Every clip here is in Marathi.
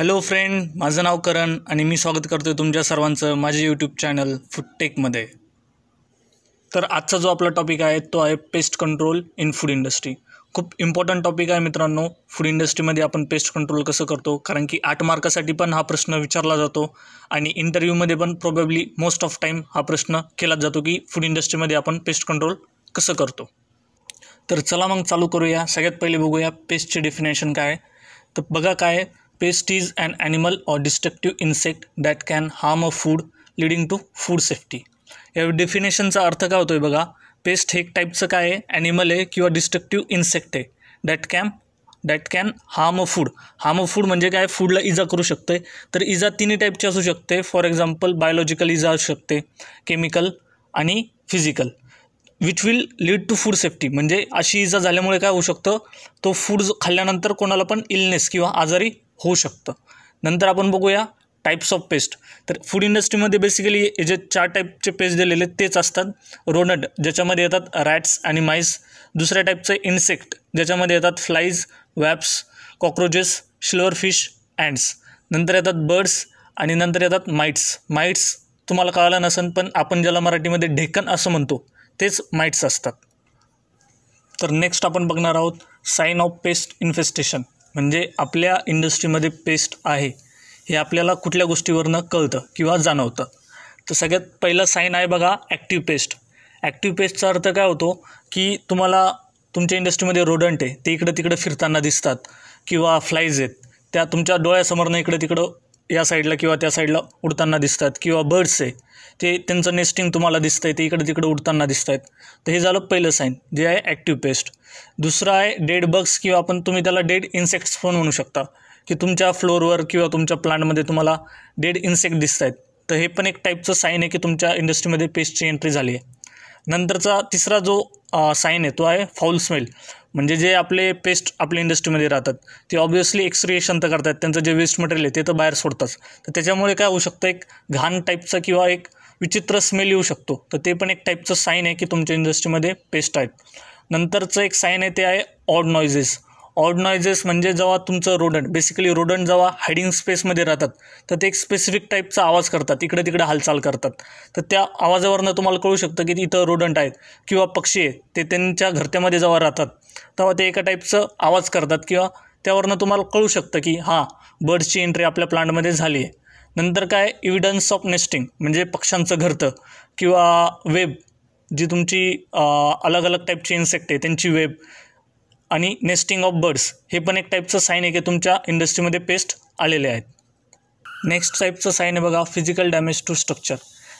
हॅलो फ्रेंड माझं नाव करण आणि मी स्वागत करतो तुमच्या सर्वांचं माझे यूट्यूब चॅनल फूडटेकमध्ये तर आजचा जो आपला टॉपिक आहे तो आहे pest control in food industry खूप इम्पॉर्टंट टॉपिक आहे मित्रांनो फूड इंडस्ट्रीमध्ये आपण पेस्ट कंट्रोल कसं करतो कारण की आठ मार्कासाठी पण हा प्रश्न विचारला जातो आणि इंटरव्ह्यूमध्ये पण प्रॉबेबली मोस्ट ऑफ टाईम हा प्रश्न केला जातो की फूड इंडस्ट्रीमध्ये आपण पेस्ट कंट्रोल कसं करतो तर चला मग चालू करूया सगळ्यात पहिले बघूया पेस्टचे डेफिनेशन काय तर बघा काय pest is an animal or destructive insect that can harm a food leading to food safety या डेफिनेशनचा अर्थ काय होतो आहे बघा पेस्ट हे एक टाईपचं काय आहे ॲनिमल आहे किंवा डिस्ट्रक्टिव्ह इन्सेक्ट आहे that can that can harm a food harm a food म्हणजे काय फूडला इजा करू शकते तर इजा तिन्ही टाईपची असू शकते फॉर एक्झाम्पल बायोलॉजिकल इजा असू शकते केमिकल आणि physical which will lead to food safety म्हणजे अशी इजा झाल्यामुळे काय होऊ शकतं तो फूड खाल्ल्यानंतर कोणाला पण इलनेस किंवा आजारी होऊ शकतं नंतर आपण बघूया टाईप्स ऑफ पेस्ट तर फूड इंडस्ट्रीमध्ये बेसिकली हे जे चार टाईपचे पेस्ट दिलेले तेच असतात रोनट ज्याच्यामध्ये येतात रॅट्स आणि माईस दुसऱ्या टाईपचे इन्सेक्ट ज्याच्यामध्ये येतात flies wasps cockroaches silverfish ants नंतर येतात बर्ड्स आणि नंतर येतात माइट्स माइट्स तुम्हाला कळालं नसेल पण आपण ज्याला मराठीमध्ये ढेकण असं म्हणतो तेच माइट्स असतात तर नेक्स्ट आपण बघणार आहोत साईन ऑफ पेस्ट इन्फेस्टेशन म्हणजे आपल्या इंडस्ट्रीमध्ये पेस्ट आहे हे आपल्याला कुठल्या गोष्टीवरनं कळतं किंवा जाणवतं तर सगळ्यात पहिलं साईन आहे बघा ॲक्टिव्ह पेस्ट ॲक्टिव्ह पेस्टचा अर्थ काय होतो की तुम्हाला तुमच्या इंडस्ट्रीमध्ये रोडंट आहे ते इकडं तिकडं फिरताना दिसतात किंवा फ्लाईज आहेत त्या तुमच्या डोळ्यासमोरनं इकडं तिकडं या साईडला किंवा त्या साईडला उडताना दिसतात किंवा बर्ड्स आहे ते त्यांचं नेस्टिंग तुम्हाला दिसत आहे ते इकडे तिकडे उडताना दिसत आहेत तर हे झालं पहिलं साईन जे आहे ॲक्टिव्ह पेस्ट दुसरं आहे डेड बग्स किंवा आपण तुम्ही त्याला डेड इन्सेक्ट्स पण म्हणू शकता की तुमच्या फ्लोअरवर किंवा तुमच्या प्लांटमध्ये तुम्हाला डेड इन्सेक्ट दिसत आहेत तर हे पण एक टाईपचं साईन आहे की तुमच्या इंडस्ट्रीमध्ये पेस्टची एंट्री झाली आहे नंतरचा तिसरा जो साईन आहे तो आहे फाऊल स्मेल म्हणजे जे आपले पेस्ट आपल्या इंडस्ट्रीमध्ये राहतात ते ऑब्वियसली एक्सक्रिएशन तर करतात त्यांचं जे वेस्ट मटेरियल आहे ते तर बाहेर सोडतात तर त्याच्यामुळे काय होऊ शकतं एक घाण टाईपचा किंवा एक विचित्र स्मेल येऊ शकतो तर ते पण एक टाईपचं साईन आहे की तुमच्या इंडस्ट्रीमध्ये पेस्ट आहेत नंतरचं एक साईन आहे ते आहे ऑड नॉइजेस ऑड नॉइजेस म्हणजे जेव्हा तुमचं रोडंट बेसिकली रोडंट जेव्हा हायडिंग स्पेसमध्ये राहतात तर ते एक स्पेसिफिक टाईपचा आवाज करतात इकडे तिकडे हालचाल करतात तर त्या आवाजावरनं तुम्हाला कळू शकतं की इथं रोडंट आहेत किंवा पक्षी आहेत ते त्यांच्या घरत्यामध्ये जेव्हा राहतात तेव्हा ते एका टाईपचं आवाज करतात किंवा त्यावरनं तुम्हाला कळू शकतं की हां बर्ड्सची एंट्री आपल्या प्लांटमध्ये झाली आहे नंतर काय इव्हिडन्स ऑफ नेस्टिंग म्हणजे पक्ष्यांचं घरतं किंवा वेब जी तुमची अलग अलग टाईपची इन्सेक्ट आहे त्यांची वेब आणि नेस्टिंग ऑफ बर्ड्स हे पण एक टाईपचं साईन आहे की तुमच्या इंडस्ट्रीमध्ये पेस्ट आलेले आहेत नेक्स्ट टाईपचं साईन आहे बघा फिजिकल डॅमेज टू स्ट्रक्चर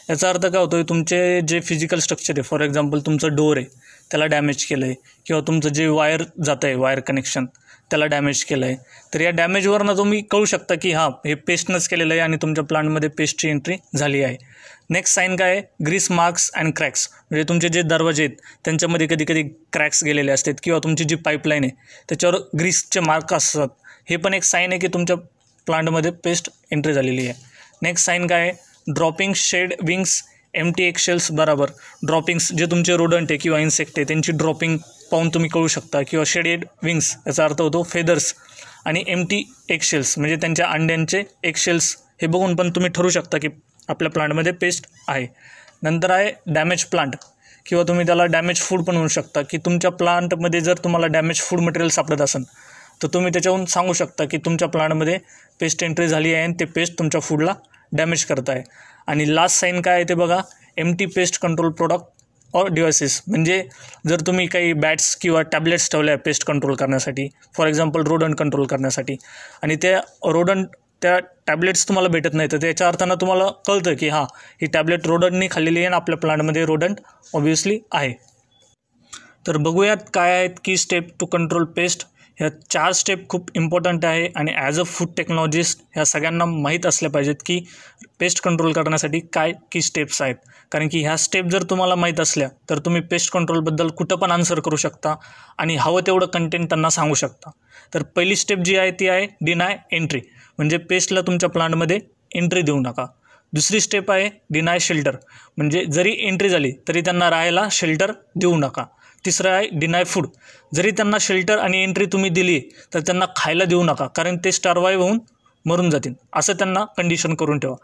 याचा अर्थ काय होतो तुमचे जे फिजिकल स्ट्रक्चर आहे फॉर एक्झाम्पल तुमचं डोर आहे त्याला डॅमेज केलं आहे किंवा तुमचं जे वायर जातं आहे वायर कनेक्शन त्याला डॅमेज केलं आहे तर या डॅमेजवरनं तुम्ही कळू शकता की हां हे पेस्टनंच केलेलं आहे आणि तुमच्या प्लांटमध्ये पेस्टची एंट्री झाली आहे नेक्स्ट साईन काय आहे ग्रीस मार्क्स अँड क्रॅक्स म्हणजे तुमचे जे दरवाजे आहेत त्यांच्यामध्ये कधी कधी क्रॅक्स गेलेले असतात किंवा तुमची जी पाईपलाईन आहे त्याच्यावर ग्रीसचे मार्क असतात हे पण एक साईन आहे की तुमच्या प्लांटमध्ये पेस्ट एंट्री झालेली आहे नेक्स्ट साईन काय आहे dropping shed wings M T एक्सेल्स बराबर ड्रॉपिंग्स जे तुमचे रोडंट आहे किंवा इन्सेक्ट आहे त्यांची ड्रॉपिंग पाहून तुम्ही कळू शकता किंवा शेडेड विंग्स याचा अर्थ होतो फेदर्स आणि एम टी एक्सेल्स म्हणजे त्यांच्या अंड्यांचे एक्सेल्स हे बघून पण तुम्ही ठरू शकता की आपल्या प्लांटमध्ये पेस्ट आहे नंतर आहे डॅमेज प्लांट किंवा तुम्ही त्याला डॅमेज फूड पण म्हणू शकता की तुमच्या प्लांटमध्ये जर तुम्हाला डॅमेज फूड मटेरियल सापडत असेल तर तुम्ही त्याच्याहून सांगू शकता की तुमच्या प्लांटमध्ये पेस्ट एंट्री झाली आहे आणि ते पेस्ट तुमच्या फूडला डॅमेज करत आहे आणि लास्ट साईन काय आहे ते बघा M T pest control product और डिव्हायसेस म्हणजे जर तुम्ही काही बॅट्स किंवा टॅबलेट्स ठेवल्या पेस्ट कंट्रोल करण्यासाठी फॉर एक्झाम्पल रोडंट कंट्रोल करण्यासाठी आणि त्या रोडंट त्या टॅबलेट्स तुम्हाला भेटत नाही तर त्याच्या अर्थानं तुम्हाला कळतं की हां ही टॅबलेट रोडंटनी खाल्लेली आहे आणि आपल्या प्लांटमध्ये रोडंट ऑब्वियसली आहे तर बघूयात काय आहेत की स्टेप टू कंट्रोल पेस्ट ह्या चार स्टेप खूप इम्पॉर्टंट आहे आणि ॲज अ फूड टेक्नॉलॉजिस्ट ह्या सगळ्यांना माहीत असल्या पाहिजेत की पेस्ट कंट्रोल करण्यासाठी काय की स्टेप्स आहेत कारण की ह्या स्टेप जर तुम्हाला माहीत असल्या तर तुम्ही पेस्ट कंट्रोलबद्दल कुठं पण आन्सर करू शकता आणि हवं तेवढं कंटेंट त्यांना सांगू शकता तर पहिली स्टेप जी आहे ती आहे डिनाय एंट्री म्हणजे पेस्टला तुमच्या प्लांटमध्ये एंट्री देऊ नका दुसरी स्टेप आहे डिनाय शेल्टर म्हणजे जरी एंट्री झाली तरी त्यांना राहायला शेल्टर देऊ नका तिसरं आहे डिनाय फूड जरी त्यांना शेल्टर आणि एंट्री तुम्ही दिली तर त्यांना खायला देऊ नका कारण ते स्टारवाय होऊन मरून जातील असं त्यांना कंडिशन करून ठेवा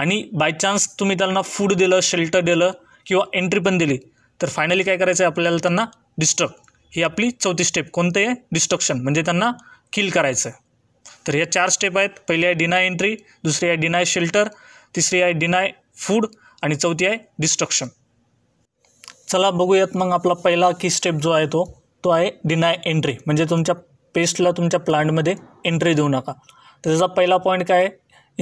आणि बाय चान्स तुम्ही त्यांना फूड दिलं शेल्टर दिलं किंवा एंट्री पण दिली तर फायनली काय करायचं आहे आपल्याला त्यांना डिस्ट्रक्ट ही आपली चौथी स्टेप कोणते आहे डिस्ट्रक्शन म्हणजे त्यांना किल करायचं आहे तर ह्या चार स्टेप आहेत पहिली आहे डिनाय एंट्री दुसरी आहे डिनाय शेल्टर तिसरी आहे डिनाय फूड आणि चौथी आहे डिस्ट्रक्शन चला बघूयात मग आपला पहिला की स्टेप जो आहे तो तो आहे डिनाय एंट्री म्हणजे तुमच्या पेस्टला तुमच्या प्लांटमध्ये एंट्री देऊ नका तर त्याचा पहिला पॉईंट काय आहे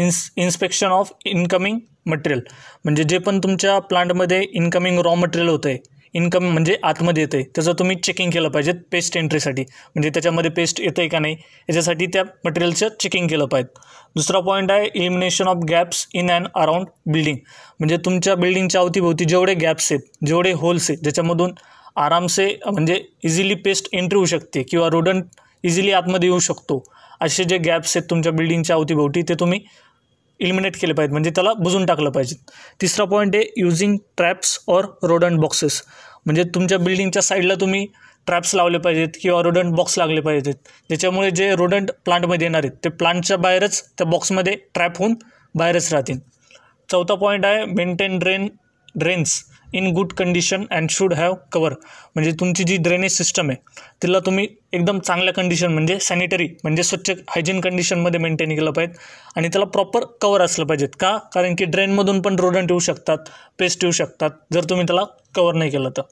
ins inspection of incoming material म्हणजे जे पण तुमच्या प्लांटमध्ये इनकमिंग रॉ मटेरियल होतं आहे इन्कम म्हणजे आतमध्ये येतं आहे त्याचं तुम्ही चेकिंग केलं पाहिजे पेस्ट एंट्रीसाठी म्हणजे त्याच्यामध्ये पेस्ट येतं आहे का नाही याच्यासाठी त्या मटेरियलचं चेकिंग केलं पाहिजे दुसरा पॉईंट आहे elimination of gaps in and around building म्हणजे तुमच्या बिल्डिंगच्या अवतीभोवती जेवढे गॅप्स आहेत जेवढे होल्स आहेत ज्याच्यामधून आरामसे म्हणजे इझिली पेस्ट एंट्री होऊ शकते किंवा रोडन इझिली आतमध्ये येऊ शकतो असे जे गॅप्स आहेत तुमच्या बिल्डिंगच्या अवतीभोवती ते तुम्ही इलिमिनेट केले पाहिजेत म्हणजे त्याला बुजून टाकलं पाहिजे तिसरा पॉईंट आहे यूजिंग ट्रॅप्स और रोडन बॉक्सेस म्हणजे तुमच्या बिल्डिंगच्या साईडला तुम्ही ट्रॅप्स लावले पाहिजेत किंवा रोडंट बॉक्स लागले पाहिजेत ज्याच्यामुळे जे रोडंट प्लांटमध्ये येणार आहेत ते प्लांटच्या बाहेरच त्या बॉक्समध्ये ट्रॅप होऊन बाहेरच राहतील चौथा पॉईंट आहे maintain drain drains in good condition and should have cover म्हणजे तुमची जी ड्रेनेज सिस्टम आहे तिला तुम्ही एकदम चांगल्या कंडिशन म्हणजे सॅनिटरी म्हणजे स्वच्छ हायजीन कंडिशनमध्ये मेंटेन केलं पाहिजे आणि त्याला प्रॉपर कवर असलं पाहिजेत का कारण की ड्रेनमधून पण रोडंट येऊ शकतात पेस्ट येऊ शकतात जर तुम्ही त्याला कवर नाही केलं तर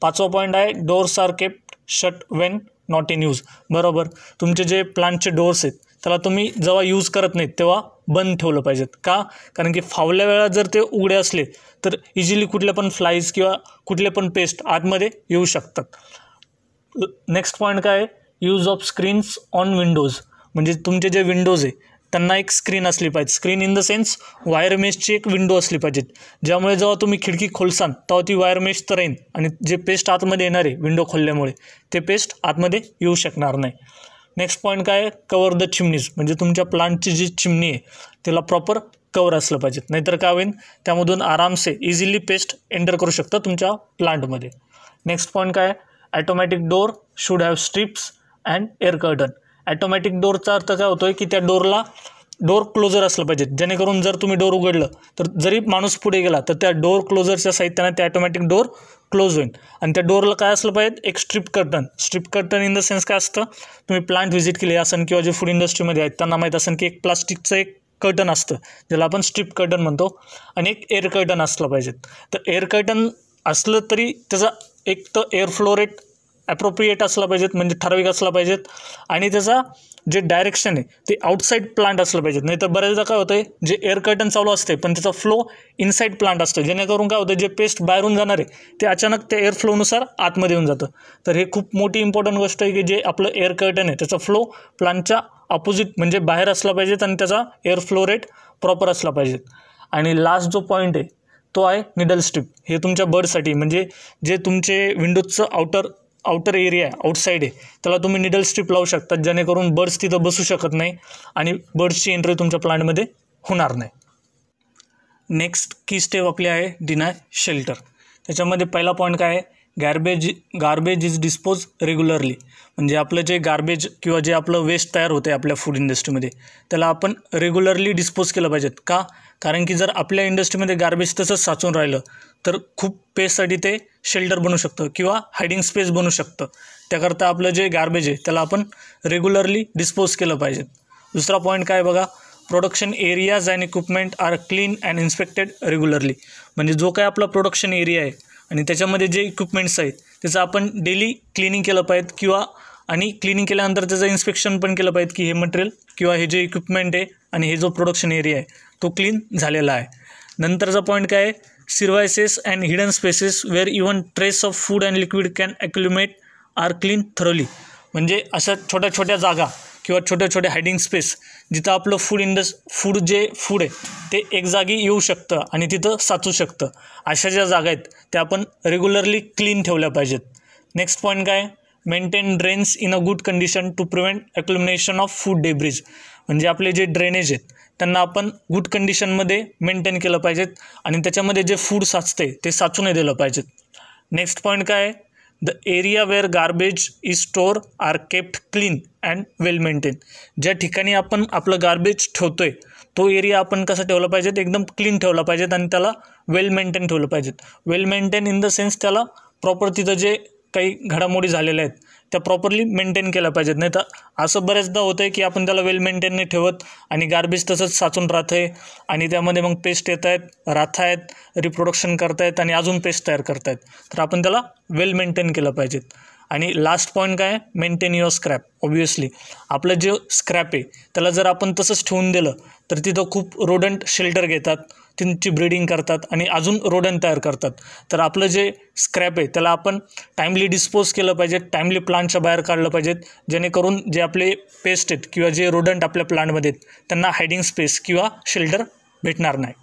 पाचवा पॉईंट आहे doors are kept shut when not in use बरोबर तुमचे जे प्लांटचे डोर्स आहेत त्याला तुम्ही जेव्हा यूज करत नाहीत तेव्हा बंद ठेवलं पाहिजेत का कारण की फावल्या वेळा जर ते उघडे असले तर इझिली कुठले पण फ्लाईज किंवा कुठले पण पेस्ट आतमध्ये येऊ शकतात नेक्स्ट पॉईंट काय आहे use of screens on windows म्हणजे तुमचे जे विंडोज आहे त्यांना एक स्क्रीन असली पाहिजे screen in the sense wire मेशची एक विंडो असली पाहिजे ज्यामुळे जेव्हा तुम्ही खिडकी खोलसान तेव्हा ती वायर मेश तर येईन आणि जे पेस्ट आतमध्ये येणार आहे विंडो खोलल्यामुळे ते पेस्ट आतमध्ये येऊ शकणार नाही नेक्स्ट पॉईंट काय आहे कवर द चिमणीज म्हणजे तुमच्या प्लांटची जी चिमणी आहे त्याला प्रॉपर कवर असलं पाहिजे नाहीतर काय होईल त्यामधून आरामसे इझिली पेस्ट एंटर करू शकतं तुमच्या प्लांटमध्ये नेक्स्ट पॉईंट काय आहे automatic door should have strips and air curtain automatic डोरचा अर्थ काय होतो आहे की त्या डोरला डोर क्लोजर असलं पाहिजे जेणेकरून जर तुम्ही डोर उघडलं तर जरी माणूस पुढे गेला तर त्या डोर क्लोजरच्या साहित्यानं त्या ॲटोमॅटिक डोर क्लोज होईल आणि त्या डोरला काय असलं पाहिजे एक strip curtain strip curtain in the sense काय असतं तुम्ही प्लांट व्हिजिट केले असेल किंवा जे फूड इंडस्ट्रीमध्ये आहेत त्यांना माहीत असेल की एक प्लास्टिकचं एक कर्टन असतं ज्याला आपण स्ट्रिप कर्टन म्हणतो आणि एक एअर कर्टन असलं पाहिजेत तर एअर कर्टन असलं तरी त्याचा एक तर एअर रेट ॲप्रोप्रिएट असला पाहिजेत म्हणजे ठराविक असला पाहिजेत आणि त्याचा जे डायरेक्शन आहे ते आउटसाईड प्लांट असलं पाहिजेत नाही तर बऱ्याचदा काय होतं आहे जे एअर कर्टन चालू असते पण त्याचा फ्लो इनसाईड प्लांट असतो जेणेकरून काय होतं जे पेस्ट बाहेरून जाणार आहे ते अचानक त्या एअर फ्लोनुसार आतमध्ये येऊन जातं तर हे खूप मोठी इम्पॉर्टंट गोष्ट आहे की जे आपलं एअर कर्टन आहे त्याचा फ्लो प्लांटच्या अपोजिट म्हणजे बाहेर असला पाहिजेत आणि त्याचा एअर फ्लो रेट प्रॉपर असला पाहिजेत आणि लास्ट जो पॉईंट आहे तो आहे निडल स्ट्रीप हे तुमच्या बर्डसाठी म्हणजे जे तुमचे विंडोजचं आउटर आउटर एरिया आउटसाईड आहे त्याला तुम्ही निडल स्ट्रीप लावू शकता जेणेकरून बर्ड्स तिथं बसू शकत नाही आणि बर्ड्सची एंट्री तुमच्या प्लांटमध्ये होणार नाही नेक्स्ट की स्टेप आपली आहे डिनाय शेल्टर त्याच्यामध्ये पहिला पॉईंट काय आहे garbage garbage is dispose regularly म्हणजे आपलं जे गार्बेज किंवा जे आपलं वेस्ट तयार होतं आहे आपल्या फूड इंडस्ट्रीमध्ये त्याला आपण रेग्युलरली डिस्पोज केलं पाहिजेत का कारण की जर आपल्या इंडस्ट्रीमध्ये गार्बेज तसंच साचून राहिलं तर खूप पेससाठी ते शेल्टर बनू शकतं किंवा हायडिंग स्पेस बनू शकतं त्याकरता आपलं जे गार्बेज आहे त्याला आपण रेग्युलरली डिस्पोज केलं पाहिजे दुसरा पॉईंट काय बघा production areas and equipment are clean and inspected regularly म्हणजे जो काय आपला प्रोडक्शन एरिया आहे आणि त्याच्यामध्ये जे इक्विपमेंट्स आहेत त्याचं आपण डेली क्लिनिंग केलं पाहिजे किंवा आणि क्लिनिंग केल्यानंतर त्याचं इन्स्पेक्शन पण केलं पाहिजे की हे मटेरियल किंवा हे जे इक्विपमेंट आहे आणि हे जो प्रोडक्शन एरिया आहे तो क्लीन झालेला आहे नंतरचा पॉईंट काय आहे crevices and hidden spaces where even trace of food and liquid can acclimate are clean thoroughly म्हणजे अशा छोट्या छोट्या जागा किंवा छोट्या छोट्या हायडिंग स्पेस जिथं आपलं फूड इंडस फूड जे फूड आहे ते एक जागी येऊ शकतं आणि तिथं साचू शकतं अशा ज्या जागा आहेत त्या आपण रेग्युलरली क्लीन ठेवल्या पाहिजेत नेक्स्ट पॉईंट काय maintain drains in a good condition to prevent accumulation of food debris म्हणजे आपले जे ड्रेनेज आहेत त्यांना आपण गुड कंडिशनमध्ये मेंटेन केलं पाहिजेत आणि त्याच्यामध्ये जे फूड साचते ते साचू नाही दिलं पाहिजेत नेक्स्ट पॉईंट काय आहे the area where garbage is store are kept clean and well maintain ज्या ठिकाणी आपण आपलं गार्बेज ठेवतो आहे तो एरिया आपण कसा ठेवला पाहिजेत एकदम क्लीन ठेवला पाहिजेत आणि त्याला वेल मेंटेन ठेवलं पाहिजेत well maintain in the sense त्याला प्रॉपर तिथं जे काही घडामोडी झालेल्या आहेत त्या प्रॉपरली मेंटेन केल्या पाहिजेत नाही तर असं बऱ्याचदा होतं आहे की आपण त्याला वेल मेंटेन नाही ठेवत आणि गार्बेज तसंच साचून राहतं आहे आणि त्यामध्ये मग पेस्ट येत आहेत राहत आहेत रिप्रोडक्शन करतायत आणि अजून पेस्ट तयार करतायत तर आपण त्याला वेल मेंटेन केलं पाहिजेत आणि लास्ट पॉईंट काय आहे मेंटेन युअर स्क्रॅप ऑब्विसली आपलं जे स्क्रॅप आहे त्याला जर आपण तसंच ठेवून दिलं तर तिथं खूप रोडंट शेल्टर घेतात त्यांची ब्रीडिंग करतात आणि अजून रोडन तयार करतात तर आपलं जे स्क्रॅप आहे त्याला आपण टाईमली डिस्पोज केलं पाहिजे टाईमली प्लांटच्या बाहेर काढलं पाहिजेत जेणेकरून जे आपले पेस्ट आहेत किंवा जे रोडंट आपल्या प्लांटमध्ये आहेत त्यांना हायडिंग स्पेस किंवा शेल्टर भेटणार नाही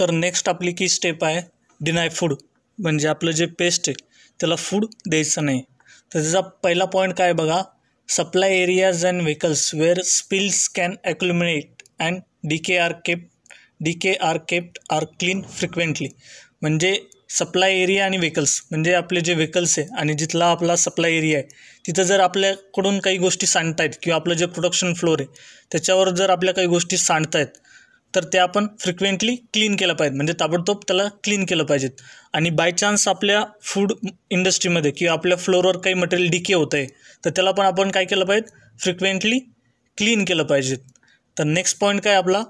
तर नेक्स्ट आपली की स्टेप आहे डिनाय फूड म्हणजे आपलं जे पेस्ट आहे त्याला फूड द्यायचं नाही तर त्याचा पहिला पॉईंट काय बघा supply areas and vehicles where spills can accumulate and D K are kept D K are kept are clean frequently म्हणजे सप्लाय एरिया आणि व्हेकल्स म्हणजे आपले जे व्हेकल्स आहे आणि जिथला आपला सप्लाय एरिया आहे तिथं जर आपल्याकडून काही गोष्टी सांडत आहेत किंवा आपलं जे प्रोडक्शन फ्लोर आहे त्याच्यावर जर आपल्या काही गोष्टी सांडत आहेत तर ते आपण फ्रिक्वेंटली क्लीन केलं पाहिजे म्हणजे ताबडतोब त्याला क्लीन केलं पाहिजेत आणि बाय चान्स आपल्या फूड इंडस्ट्रीमध्ये किंवा आपल्या फ्लोरवर काही मटेरियल डी के होतं आहे तर त्याला पण आपण काय केलं पाहिजे फ्रिक्वेंटली क्लीन केलं पाहिजेत तर नेक्स्ट पॉईंट काय आपला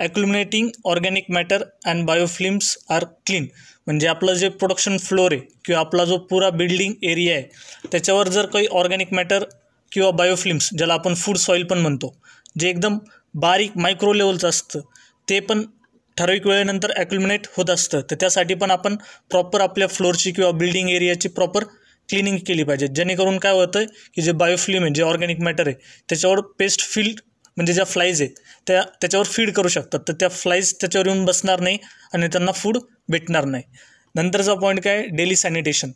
accumulating organic matter and biofilms are clean म्हणजे आपलं जे प्रोडक्शन फ्लोर आहे किंवा आपला जो पुरा बिल्डिंग एरिया आहे त्याच्यावर जर काही ऑर्गॅनिक मॅटर किंवा बायोफ्लिम्स ज्याला आपण फूड सॉईल पण म्हणतो जे एकदम बारीक मायक्रो लेवलचं असतं ते पण ठराविक वेळेनंतर ॲक्युमिनेट होत असतं तर त्यासाठी पण आपण प्रॉपर आपल्या फ्लोअरची किंवा बिल्डिंग एरियाची प्रॉपर क्लिनिंग केली पाहिजे जेणेकरून काय होतं की जे बायोफिल्म आहे जे ऑर्गॅनिक मॅटर आहे त्याच्यावर पेस्ट फिल्ड म्हणजे ज्या फ्लाईज आहेत त्या त्याच्यावर फीड करू शकतात तर त्या फ्लाईज त्याच्यावर येऊन बसणार नाही आणि त्यांना फूड भेटणार नाही नंतरचा पॉईंट काय डेली सॅनिटेशन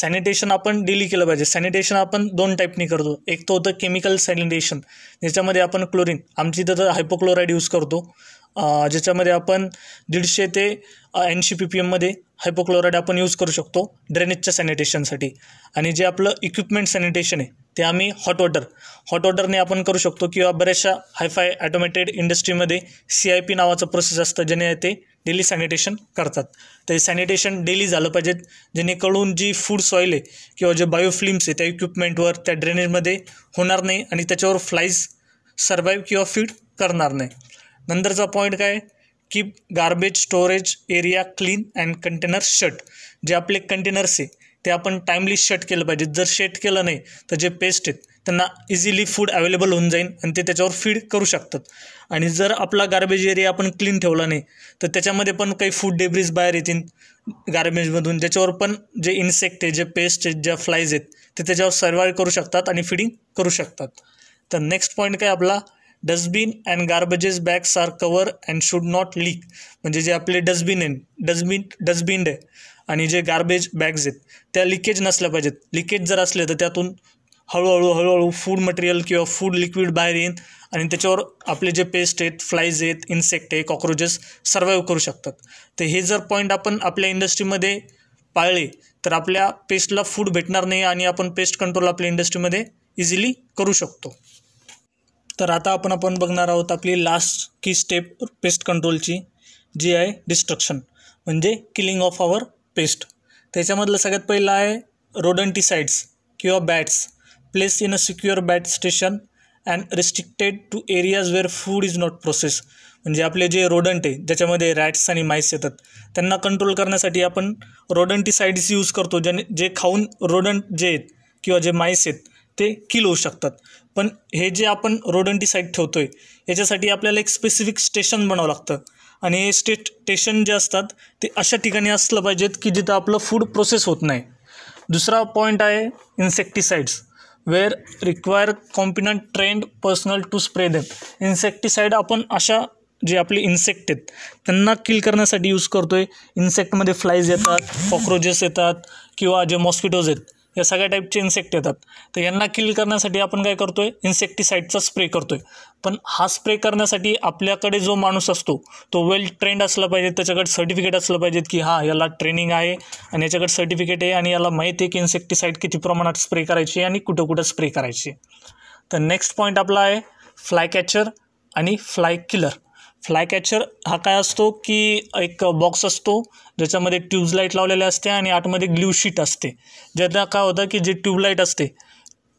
सॅनिटेशन आपण डेली केलं पाहिजे सॅनिटेशन आपण दोन टाईपनी करतो एक तर होतं केमिकल सॅनिटेशन ज्याच्यामध्ये आपण क्लोरीन आमची तर हायपोक्लोराईड यूज करतो ज्याच्यामध्ये आपण दीडशे ते ऐंशी पी पी एममध्ये हायपोक्लोराईड आपण यूज करू शकतो ड्रेनेजच्या सॅनिटेशनसाठी आणि जे आपलं इक्विपमेंट सॅनिटेशन आहे ते आम्ही हॉट वॉटर हॉट वॉटरने आपण करू शकतो किंवा बऱ्याचशा हायफाय ॲटोमॅटेड इंडस्ट्रीमध्ये सी आय पी नावाचं प्रोसेस असतं ज्याने ते डेली सॅनिटेशन करतात ते सॅनिटेशन डेली झालं पाहिजेत जेणेकरून जी फूड सॉईल आहे किंवा जे बायोफ्लिम्स आहे त्या इक्विपमेंटवर त्या ड्रेनेजमध्ये होणार नाही आणि त्याच्यावर फ्लाईज सर्वाईव्ह किंवा फीड करणार नाही नंतरचा पॉईंट काय की garbage storage area clean and container shut जे आपले कंटेनर्स आहे ते आपण टाईमली शट केलं पाहिजे जर शेट केलं नाही तर जे पेस्ट आहेत त्यांना इझिली फूड अवेलेबल होऊन जाईल आणि ते त्याच्यावर फीड करू शकतात आणि जर आपला गार्बेज एरिया आपण क्लीन ठेवला नाही तर त्याच्यामध्ये पण काही फूड डेब्रीज बाहेर येतील गार्बेजमधून ज्याच्यावर पण जे इन्सेक्ट आहे जे पेस्ट आहेत ज्या फ्लाईज आहेत ते त्याच्यावर सर्वाईव्ह करू शकतात आणि फिडिंग करू शकतात तर नेक्स्ट पॉईंट काय आपला dustbin and garbages bags are cover and should not leak म्हणजे जे आपले डस्टबिन आहे डस्टबिन डस्टबिन आहे आणि जे गार्बेज बॅग्स आहेत त्या लिकेज नसल्या पाहिजेत लिकेज जर असले तर त्यातून हळूहळू हळूहळू फूड मटेरियल किंवा फूड लिक्विड बाहेर येईन आणि त्याच्यावर आपले जे पेस्ट आहेत फ्लाईज आहेत इन्सेक्ट आहे कॉक्रोचेस सर्वाईव्ह करू शकतात तर हे जर पॉईंट आपण आपल्या इंडस्ट्रीमध्ये पाळले तर आपल्या पेस्टला फूड भेटणार नाही आणि आपण पेस्ट कंट्रोल आपल्या इंडस्ट्रीमध्ये इझिली करू शकतो तर आता आपण आपण बघणार आहोत आपली लास्ट की स्टेप पेस्ट कंट्रोलची जी आहे डिस्ट्रक्शन म्हणजे किलिंग ऑफ आवर पेस्ट त्याच्यामधलं सगळ्यात पहिलं आहे रोडंटिसाइड्स किंवा baits place in a secure bait station and restricted to areas where food is not process म्हणजे आपले जे रोडंट आहे ज्याच्यामध्ये रॅट्स आणि माईस येतात त्यांना कंट्रोल करण्यासाठी आपण रोडंटीसाईड्स यूज करतो ज्याने जे खाऊन रोडंट जे आहेत किंवा जे माईस आहेत ते किल होऊ शकतात पण हे जे आपण रोडंटीसाईड ठेवतो आहे याच्यासाठी आपल्याला एक स्पेसिफिक स्टेशन बनावं लागतं आणि हे स्टे स्टेशन जे असतात ते अशा ठिकाणी असलं पाहिजेत की जिथं आपलं फूड प्रोसेस होत नाही दुसरा पॉईंट आहे insecticides where require competent trained personnel to spray them insecticide आपण अशा जे आपले इन्सेक्ट आहेत त्यांना किल करण्यासाठी यूज करतो आहे इन्सेक्टमध्ये फ्लाईज येतात कॉक्रोचेस येतात किंवा जे मॉस्किटोज आहेत या सगळ्या टाईपचे इन्सेक्ट येतात तर यांना किल करण्यासाठी आपण काय करतो आहे इन्सेक्टिसाईडचा स्प्रे करतो आहे पण हा स्प्रे करण्यासाठी आपल्याकडे जो माणूस असतो तो वेल ट्रेंड असला पाहिजे त्याच्याकडे सर्टिफिकेट असलं पाहिजे की हां याला ट्रेनिंग आहे आणि याच्याकडे सर्टिफिकेट आहे आणि याला माहिती आहे की इन्सेक्टिसाईड किती प्रमाणात स्प्रे करायची आणि कुठं कुठं स्प्रे करायची तर नेक्स्ट पॉईंट आपला आहे फ्लाय कॅचर आणि फ्लाय किलर फ्लाय कॅचर हा काय असतो की एक बॉक्स असतो ज्याच्यामध्ये ट्यूबलाईट लावलेल्या असते आणि आतमध्ये शीट असते ज्यादा काय होतं की जे ट्यूबलाईट असते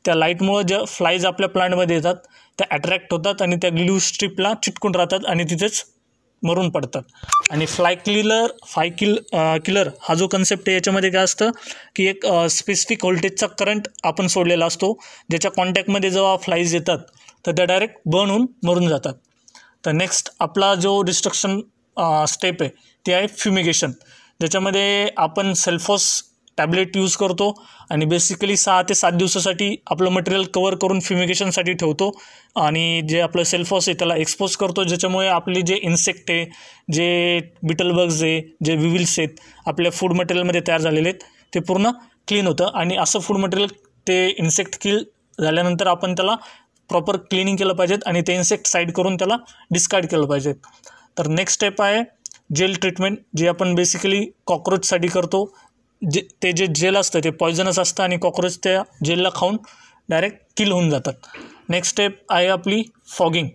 त्या लाईटमुळं ज्या फ्लाईज आपल्या प्लांटमध्ये येतात त्या अट्रॅक्ट होतात आणि त्या ग्ल्यू स्ट्रीपला चिटकून राहतात आणि तिथेच मरून पडतात आणि fly killer fly kill killer हा जो कन्सेप्ट आहे याच्यामध्ये काय असतं की एक स्पेसिफिक व्होल्टेजचा करंट आपण सोडलेला असतो ज्याच्या कॉन्टॅक्टमध्ये जेव्हा फ्लाईज येतात तर त्या डायरेक्ट बर्न होऊन मरून जातात तर नेक्स्ट आपला जो डिस्ट्रक्शन स्टेप आहे ती आहे फ्युमिगेशन ज्याच्यामध्ये आपण सेल्फॉस टॅबलेट यूज करतो आणि बेसिकली सहा ते सात दिवसासाठी आपलं मटेरियल कवर करून फ्युमिगेशनसाठी ठेवतो आणि जे आपलं सेल्फॉस आहे त्याला एक्सपोज करतो ज्याच्यामुळे आपले जे इन्सेक्ट आहे जे बिटल बग्स आहे जे विविल्स आहेत आपल्या फूड मटेरियलमध्ये तयार झालेले आहेत ते पूर्ण क्लीन होतं आणि असं फूड मटेरियल ते इन्सेक्ट किल झाल्यानंतर आपण त्याला प्रॉपर क्लिनिंग केलं पाहिजेत आणि ते इन्सेक्ट साईड करून त्याला डिस्कार्ड केलं पाहिजेत तर नेक्स्ट स्टेप आहे जेल ट्रीटमेंट जे आपण बेसिकली कॉक्रोचसाठी करतो जे ते जे जेल असतं ते पॉयझनस असतं आणि कॉक्रोच त्या जेलला खाऊन डायरेक्ट किल होऊन जातात नेक्स्ट स्टेप आहे आपली फॉगिंग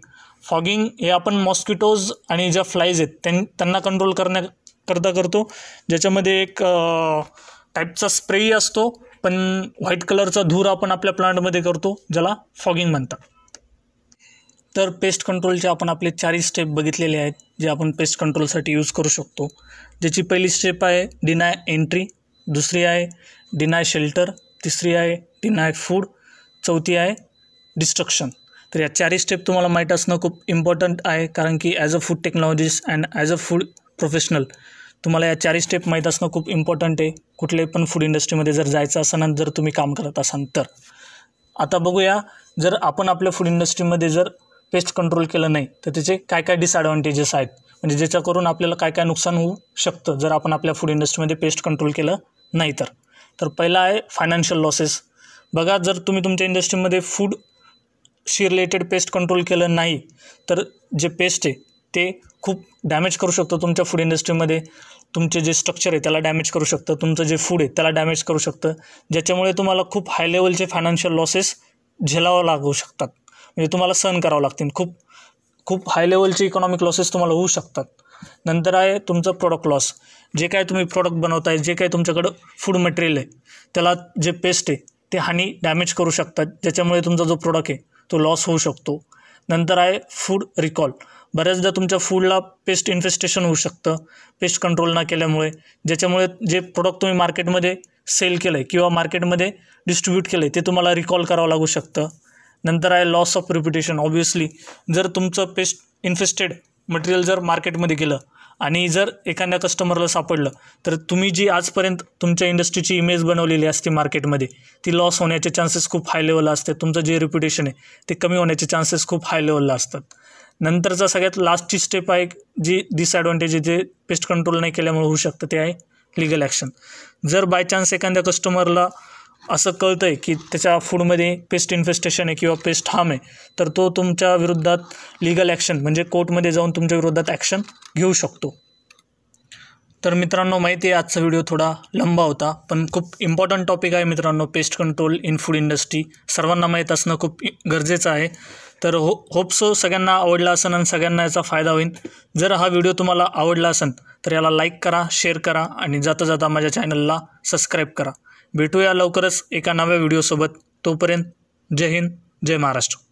फॉगिंग हे आपण मॉस्किटोज आणि ज्या फ्लाईज आहेत त्यां त्यांना कंट्रोल करण्याकरता करतो ज्याच्यामध्ये एक टाईपचा स्प्रेही असतो पण व्हाईट कलरचा धूर आपण आपल्या प्लांटमध्ये करतो ज्याला फॉगिंग म्हणतात तर पेस्ट कंट्रोलचे आपण आपले चारही स्टेप बघितलेले आहेत जे आपण पेस्ट कंट्रोलसाठी यूज करू शकतो ज्याची पहिली स्टेप आहे डिनाय एंट्री दुसरी आहे डिनाय शेल्टर तिसरी आहे डिनाय फूड चौथी आहे डिस्ट्रक्शन तर या चारही स्टेप तुम्हाला माहीत असणं खूप इम्पॉर्टंट आहे कारण की as a food technologist and as a food professional तुम्हाला या चारही स्टेप माहीत असणं खूप इम्पॉर्टंट आहे कुठले पण फूड इंडस्ट्रीमध्ये जर जायचं असणार जर तुम्ही काम करत असाल तर आता बघूया जर आपण आपल्या फूड इंडस्ट्रीमध्ये जर पेस्ट कंट्रोल केलं नाही तर त्याचे काय काय डिसॲडव्हान्टेजेस आहेत म्हणजे ज्याच्याकरून आपल्याला काय काय नुकसान होऊ शकतं जर आपण आपल्या फूड इंडस्ट्रीमध्ये पेस्ट कंट्रोल केलं नाही तर तर पहिला आहे फायनान्शियल लॉसेस बघा जर तुम्ही तुमच्या इंडस्ट्रीमध्ये फूड शी रिलेटेड पेस्ट कंट्रोल केलं नाही तर जे पेस्ट आहे ते खूप डॅमेज करू शकतो तुमच्या फूड इंडस्ट्रीमध्ये तुमचे जे स्ट्रक्चर आहे त्याला डॅमेज करू शकतं तुमचं जे फूड आहे त्याला डॅमेज करू शकतं ज्याच्यामुळे तुम्हाला खूप हाय लेवलचे फायनान्शियल लॉसेस झेलावं लागू शकतात म्हणजे तुम्हाला सहन करावं लागतील खूप खूप हाय लेवलचे इकॉनॉमिक लॉसेस तुम्हाला होऊ शकतात नंतर आहे तुमचं प्रोडक्ट लॉस जे काय तुम्ही प्रोडक्ट बनवताय जे काय तुमच्याकडं फूड मटेरियल आहे त्याला जे पेस्ट आहे ते हानी डॅमेज करू शकतात ज्याच्यामुळे तुमचा जो प्रोडक्ट आहे तो लॉस होऊ शकतो नंतर आहे फूड रिकॉल बऱ्याचदा तुमच्या फूडला पेस्ट इन्फेस्टेशन होऊ शकतं पेस्ट कंट्रोल ना केल्यामुळे ज्याच्यामुळे जे प्रोडक्ट तुम्ही मार्केटमध्ये सेल केलं आहे किंवा मार्केटमध्ये डिस्ट्रीब्यूट केलं आहे ते तुम्हाला रिकॉल करावं लागू शकतं नंतर आहे लॉस ऑफ रिप्युटेशन ऑब्वियसली जर तुमचं पेस्ट इन्फेस्टेड मटेरियल जर मार्केटमध्ये गेलं आणि जर एखाद्या कस्टमरला सापडलं तर तुम्ही जी आजपर्यंत तुमच्या इंडस्ट्रीची इमेज बनवलेली असते मार्केटमध्ये ती लॉस होण्याचे चान्सेस खूप हाय लेवलला असते तुमचं जे रेप्युटेशन आहे ते कमी होण्याचे चान्सेस खूप हाय लेवलला असतात नंतरचा सगळ्यात लास्टची स्टेप आहे जी डिसॲडव्हान्टेज जे पेस्ट कंट्रोल नाही केल्यामुळे होऊ शकतं ते आहे लिगल ॲक्शन जर बाय चान्स एखाद्या कस्टमरला असं कळतं आहे की त्याच्या फूडमध्ये पेस्ट इन्फेस्टेशन आहे किंवा पेस्ट हाम आहे तर तो तुमच्या विरुद्धात लिगल ॲक्शन म्हणजे कोर्टमध्ये जाऊन तुमच्या विरोधात ॲक्शन घेऊ शकतो तर मित्रांनो माहिती आहे आजचा व्हिडिओ थोडा लंबा होता पण खूप इम्पॉर्टंट टॉपिक आहे मित्रांनो pest control in food industry सर्वांना माहीत असणं खूप गरजेचं आहे तर हो होपसो सगळ्यांना आवडला असेल आणि सगळ्यांना याचा फायदा होईल जर हा व्हिडिओ तुम्हाला आवडला असेल तर याला लाईक करा शेअर करा आणि जाता जाता माझ्या चॅनलला सबस्क्राईब करा भेटूया लवकरच एका नव्या व्हिडिओसोबत तोपर्यंत जय हिंद जय महाराष्ट्र